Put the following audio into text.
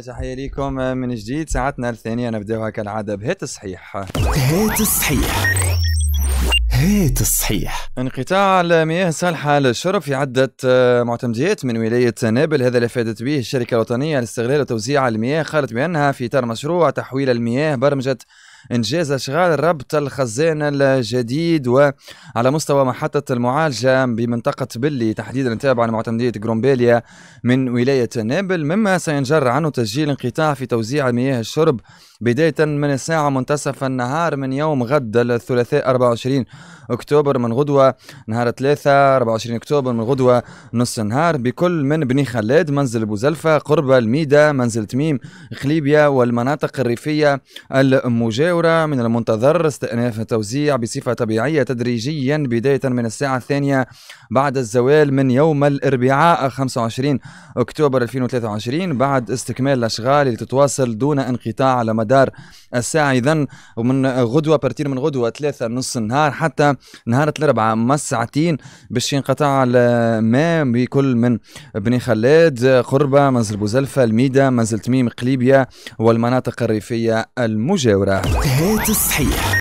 تحية ليكم من جديد ساعتنا الثانية نبداوها كالعادة بهيت الصحيح هيت الصحيح هيت الصحيح انقطاع المياه الصالحة للشرب في عدة آه، معتمديات من ولاية نابل هذا اللي فادت به الشركة الوطنية لاستغلال وتوزيع المياه قالت بأنها في إطار مشروع تحويل المياه برمجة إنجاز أشغال ربط الخزانة الجديد وعلى مستوى محطة المعالجة بمنطقة بلي تحديدا تابعة لمعتمدية جرومبيليا من ولاية نابل مما سينجر عنه تسجيل انقطاع في توزيع مياه الشرب بداية من الساعة منتصف النهار من يوم غد الثلاثاء 24 أكتوبر من غدوة نهار ثلاثة 24 أكتوبر من غدوة نص النهار بكل من بني خلاد منزل بوزلفة قرب الميدا منزل تميم خليبيا والمناطق الريفية المجاورة الجزائرية من المنتظر استئناف التوزيع بصفة طبيعية تدريجيا بداية من الساعة الثانية بعد الزوال من يوم الأربعاء 25 أكتوبر 2023 بعد استكمال الأشغال اللي تتواصل دون انقطاع على مدار الساعة إذا ومن غدوة برتير من غدوة ثلاثة نص النهار حتى نهار الأربعاء ما ساعتين باش ينقطع الماء بكل من بني خلاد قربة منزل بوزلفة الميدا منزل تميم قليبيا والمناطق الريفية المجاورة هات الصحيح